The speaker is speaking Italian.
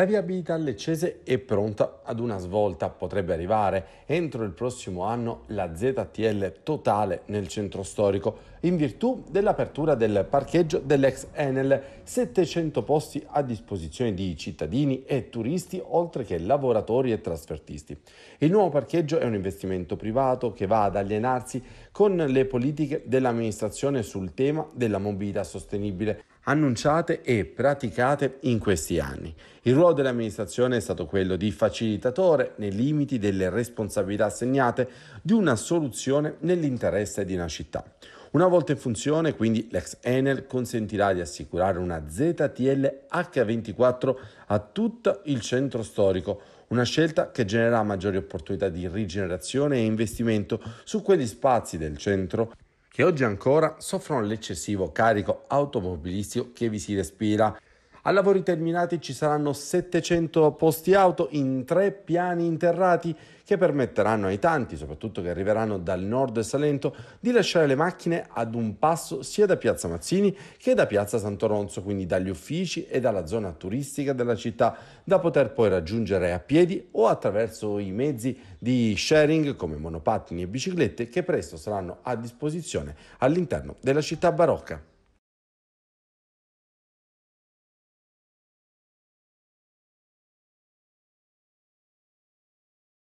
La viabilità leccese è pronta ad una svolta, potrebbe arrivare entro il prossimo anno la ZTL totale nel centro storico, in virtù dell'apertura del parcheggio dell'ex Enel, 700 posti a disposizione di cittadini e turisti, oltre che lavoratori e trasfertisti. Il nuovo parcheggio è un investimento privato che va ad alienarsi con le politiche dell'amministrazione sul tema della mobilità sostenibile annunciate e praticate in questi anni. Il ruolo dell'amministrazione è stato quello di facilitatore nei limiti delle responsabilità assegnate di una soluzione nell'interesse di una città. Una volta in funzione, quindi, l'ex Enel consentirà di assicurare una ZTL H24 a tutto il centro storico, una scelta che genererà maggiori opportunità di rigenerazione e investimento su quegli spazi del centro che oggi ancora soffrono l'eccessivo carico automobilistico che vi si respira a lavori terminati ci saranno 700 posti auto in tre piani interrati che permetteranno ai tanti, soprattutto che arriveranno dal nord e Salento, di lasciare le macchine ad un passo sia da Piazza Mazzini che da Piazza Santoronzo, quindi dagli uffici e dalla zona turistica della città, da poter poi raggiungere a piedi o attraverso i mezzi di sharing come monopattini e biciclette che presto saranno a disposizione all'interno della città barocca.